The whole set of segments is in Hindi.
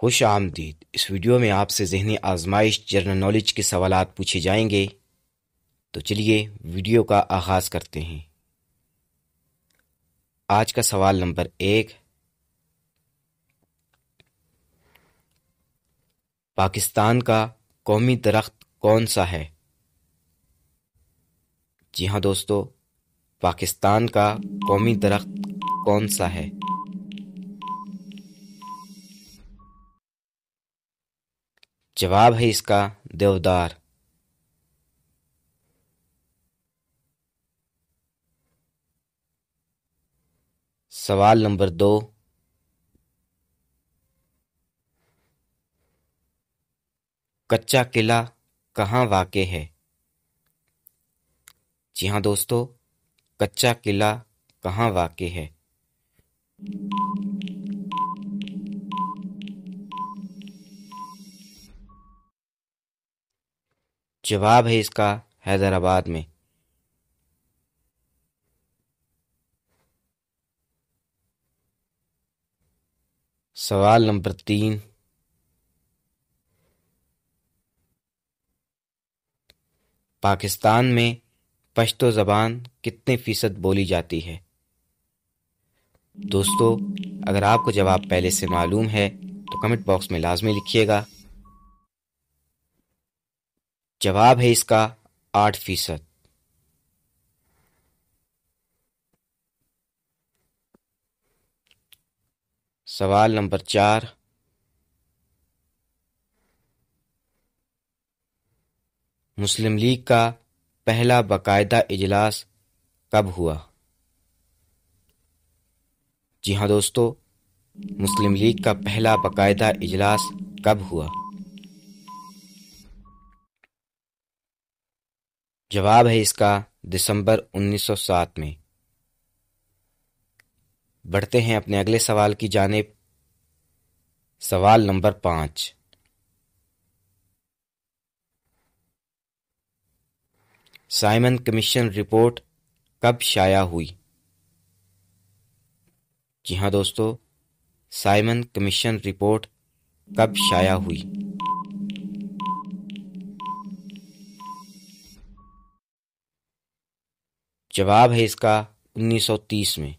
खुश आमदीद इस वीडियो में आपसे जहनी आजमाइश जनरल नॉलेज के सवाल पूछे जाएंगे तो चलिए वीडियो का आगाज़ करते हैं आज का सवाल नंबर एक पाकिस्तान का कौमी दरख्त कौन सा है जी हाँ दोस्तों पाकिस्तान का कौमी दरख्त कौन सा है जवाब है इसका देवदार सवाल नंबर दो कच्चा किला कहाँ वाक़ है जी हाँ दोस्तों कच्चा किला कहाँ वाक़ है जवाब है इसका हैदराबाद में सवाल नंबर तीन पाकिस्तान में पश्तो ज़बान कितने फ़ीसद बोली जाती है दोस्तों अगर आपको जवाब पहले से मालूम है तो कमेंट बॉक्स में लाजमी लिखिएगा जवाब है इसका आठ फीसद सवाल नंबर चार मुस्लिम लीग का पहला बाकायदा इजलास कब हुआ जी हाँ दोस्तों मुस्लिम लीग का पहला बाकायदा इजलास कब हुआ जवाब है इसका दिसंबर 1907 में बढ़ते हैं अपने अगले सवाल की जानेब सवाल नंबर पांच साइमन कमीशन रिपोर्ट कब शाया हुई जी हाँ दोस्तों साइमन कमीशन रिपोर्ट कब शाया हुई जवाब है इसका 1930 में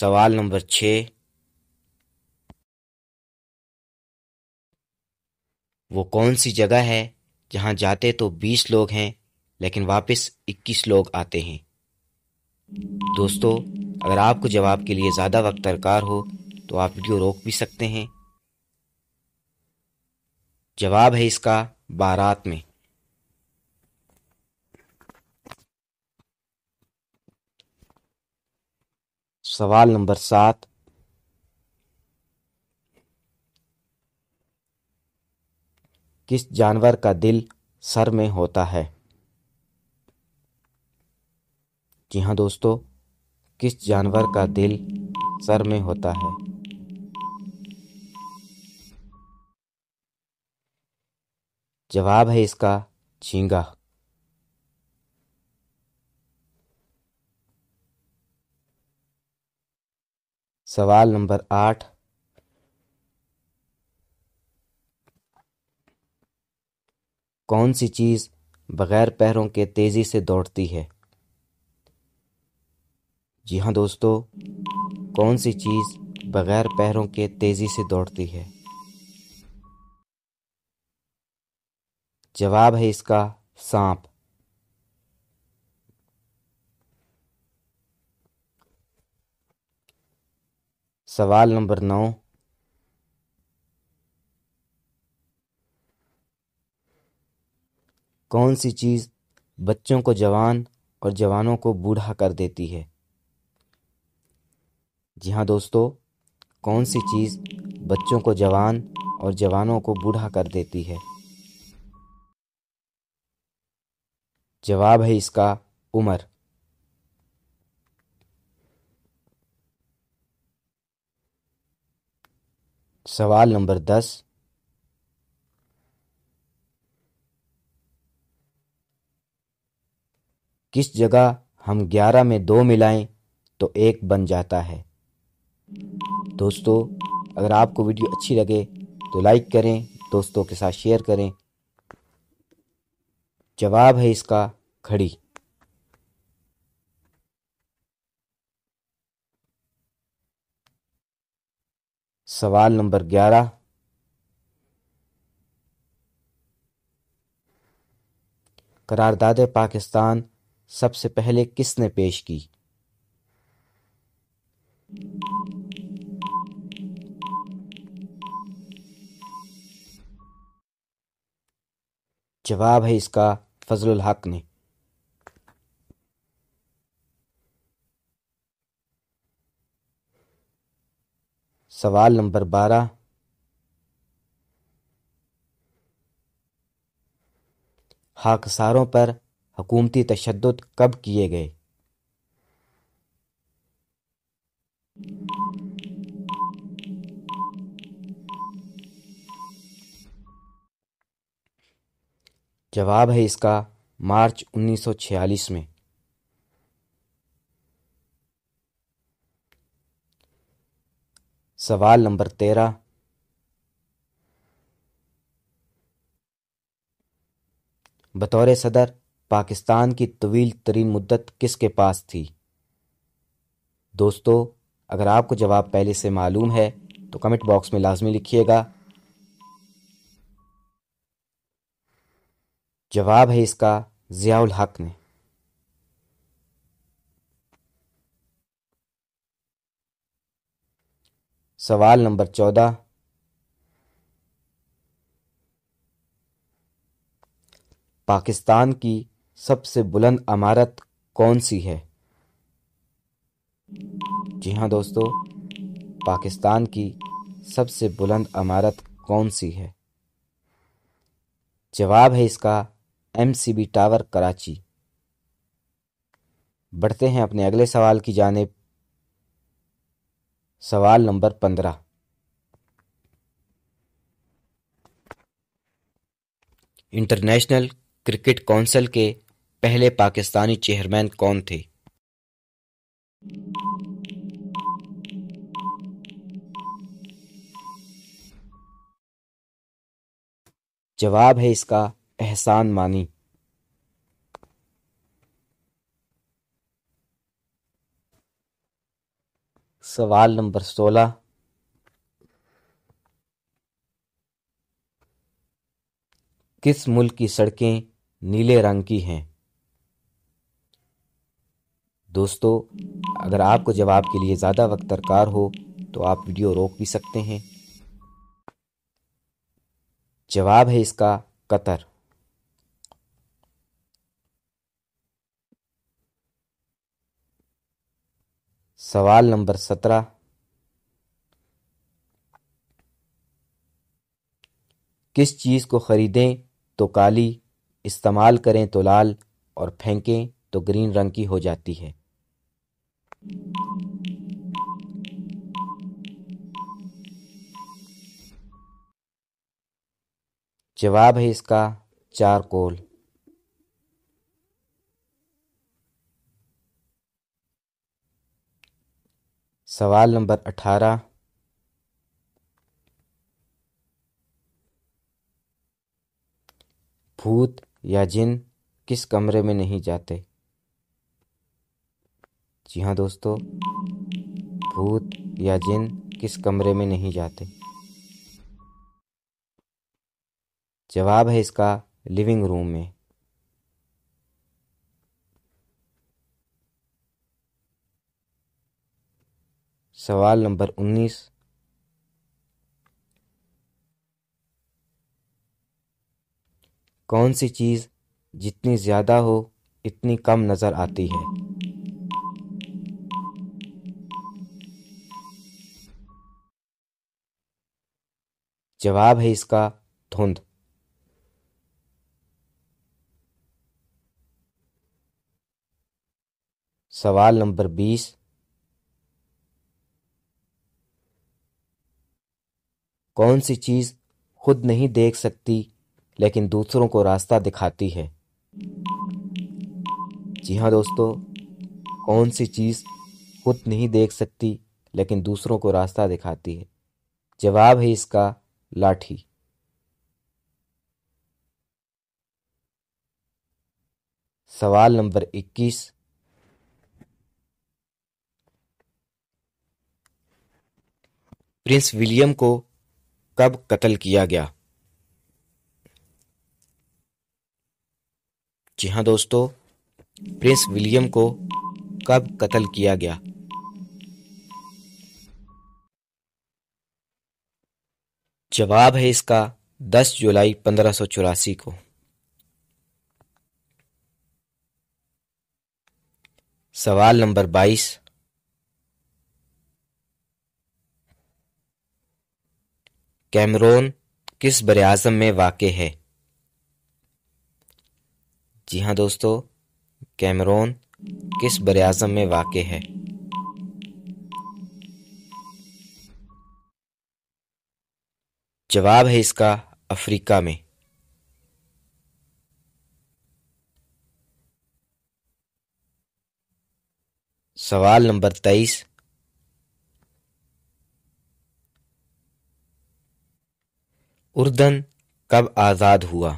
सवाल नंबर छ वो कौन सी जगह है जहां जाते तो 20 लोग हैं लेकिन वापस 21 लोग आते हैं दोस्तों अगर आपको जवाब के लिए ज़्यादा वक्त दरकार हो तो आप वीडियो रोक भी सकते हैं जवाब है इसका बारात में सवाल नंबर सात किस जानवर का दिल सर में होता है जी हाँ दोस्तों किस जानवर का दिल सर में होता है जवाब है इसका झींगा सवाल नंबर आठ कौन सी चीज बगैर पैरों के तेजी से दौड़ती है जी हाँ दोस्तों कौन सी चीज बगैर पैरों के तेजी से दौड़ती है जवाब है इसका सांप सवाल नंबर नौ कौन सी चीज़ बच्चों को जवान और जवानों को बूढ़ा कर देती है जी हाँ दोस्तों कौन सी चीज़ बच्चों को जवान और जवानों को बूढ़ा कर देती है जवाब है इसका उमर सवाल नंबर दस किस जगह हम ग्यारह में दो मिलाएं तो एक बन जाता है दोस्तों अगर आपको वीडियो अच्छी लगे तो लाइक करें दोस्तों के साथ शेयर करें जवाब है इसका खड़ी सवाल नंबर ग्यारह करारदाद पाकिस्तान सबसे पहले किसने पेश की जवाब है इसका फजल हक ने सवाल नंबर बारह हाकसारों पर हकूमती तशद कब किए गए जवाब है इसका मार्च 1946 में सवाल नंबर तेरह बतौर सदर पाकिस्तान की तवील तरीन मुद्दत किसके पास थी दोस्तों अगर आपको जवाब पहले से मालूम है तो कमेंट बॉक्स में लाजमी लिखिएगा जवाब है इसका ज़ियाउल हक ने सवाल नंबर चौदह पाकिस्तान की सबसे बुलंद अमारत कौन सी है जी हाँ दोस्तों पाकिस्तान की सबसे बुलंद इमारत कौन सी है जवाब है इसका M C B tower Karachi बढ़ते हैं अपने अगले सवाल की जानब सवाल नंबर पंद्रह इंटरनेशनल क्रिकेट काउंसिल के पहले पाकिस्तानी चेयरमैन कौन थे जवाब है इसका एहसान मानी सवाल नंबर सोलह किस मुल्क की सड़कें नीले रंग की हैं दोस्तों अगर आपको जवाब के लिए ज़्यादा वक्त दरकार हो तो आप वीडियो रोक भी सकते हैं जवाब है इसका कतर सवाल नंबर सत्रह किस चीज़ को ख़रीदें तो काली इस्तेमाल करें तो लाल और फेंकें तो ग्रीन रंग की हो जाती है जवाब है इसका चार कोल सवाल नंबर अठारह भूत या जिन किस कमरे में नहीं जाते जी हाँ दोस्तों भूत या जिन किस कमरे में नहीं जाते जवाब है इसका लिविंग रूम में सवाल नंबर उन्नीस कौन सी चीज़ जितनी ज़्यादा हो इतनी कम नज़र आती है जवाब है इसका धुंध सवाल नंबर बीस कौन सी चीज़ खुद नहीं देख सकती लेकिन दूसरों को रास्ता दिखाती है जी हाँ दोस्तों कौन सी चीज़ खुद नहीं देख सकती लेकिन दूसरों को रास्ता दिखाती है जवाब है इसका लाठी सवाल नंबर 21 प्रिंस विलियम को कब कत्ल किया गया जी हाँ दोस्तों प्रिंस विलियम को कब कत्ल किया गया जवाब है इसका 10 जुलाई पंद्रह को सवाल नंबर 22 कैमरोन किस बरआज़म में वाक़ है जी हाँ दोस्तों कैमरोन किस बरआज़म में वाक़ है जवाब है इसका अफ्रीका में सवाल नंबर तेईस उर्दन कब आज़ाद हुआ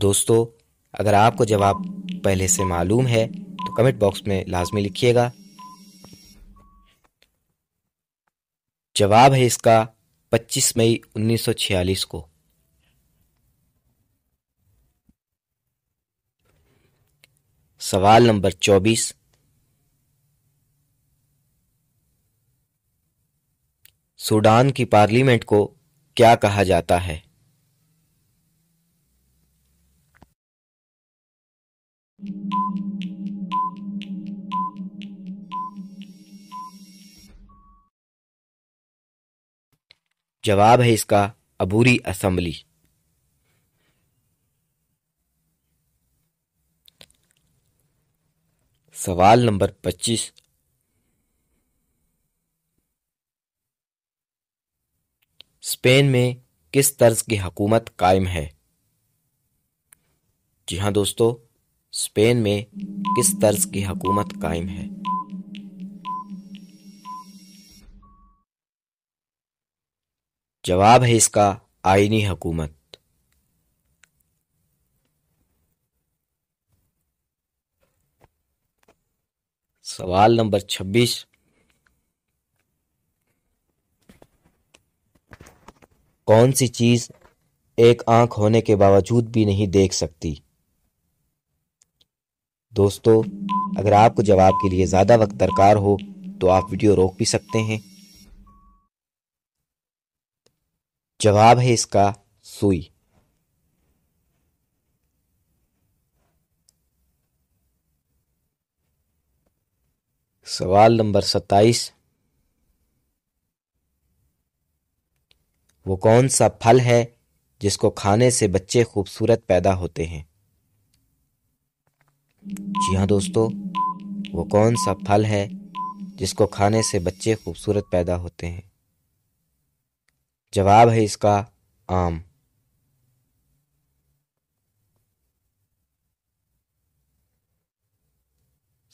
दोस्तों अगर आपको जवाब पहले से मालूम है तो कमेंट बॉक्स में लाजमी लिखिएगा जवाब है इसका 25 मई 1946 को सवाल नंबर 24 सूडान की पार्लियामेंट को क्या कहा जाता है जवाब है इसका अबूरी असेंबली सवाल नंबर पच्चीस स्पेन में किस तर्ज की हकूमत कायम है जी हाँ दोस्तों स्पेन में किस तर्ज की हकूमत कायम है जवाब है इसका आईनी हकूमत सवाल नंबर छब्बीस कौन सी चीज एक आंख होने के बावजूद भी नहीं देख सकती दोस्तों अगर आपको जवाब के लिए ज़्यादा वक्त दरकार हो तो आप वीडियो रोक भी सकते हैं जवाब है इसका सुई सवाल नंबर सत्ताईस वो कौन सा फल है जिसको खाने से बच्चे खूबसूरत पैदा होते हैं जी हाँ दोस्तों वो कौन सा फल है जिसको खाने से बच्चे खूबसूरत पैदा होते हैं जवाब है इसका आम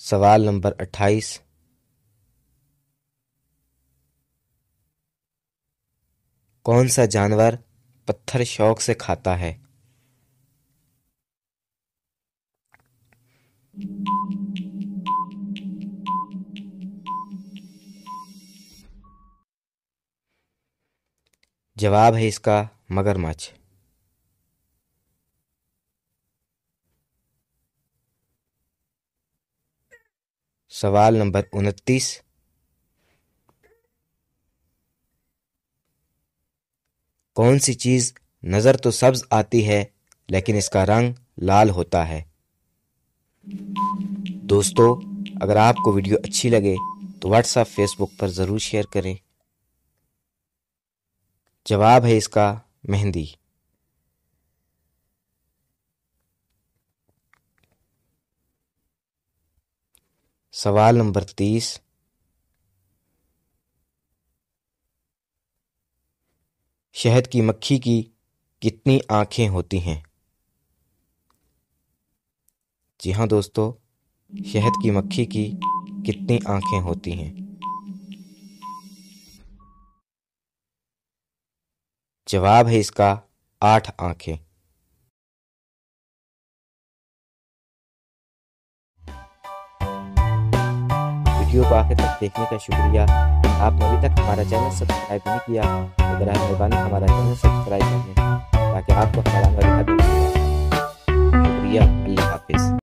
सवाल नंबर अट्ठाईस कौन सा जानवर पत्थर शौक से खाता है जवाब है इसका मगरमच्छ सवाल नंबर उनतीस कौन सी चीज़ नज़र तो सब्ज आती है लेकिन इसका रंग लाल होता है दोस्तों अगर आपको वीडियो अच्छी लगे तो व्हाट्सएप फेसबुक पर ज़रूर शेयर करें जवाब है इसका मेहंदी सवाल नंबर तीस शहद की मक्खी की कितनी आंखें होती हैं जी हाँ दोस्तों शहद की मक्खी की कितनी आंखें होती हैं जवाब है इसका आठ आंखें वीडियो को आखिर तक देखने का शुक्रिया आपने अभी तक हमारा चैनल सब्सक्राइब नहीं किया तो बर मेहरबानी हमारा चैनल सब्सक्राइब करें ताकि आपको हमारा शुक्रिया अल्लाह हाफिज़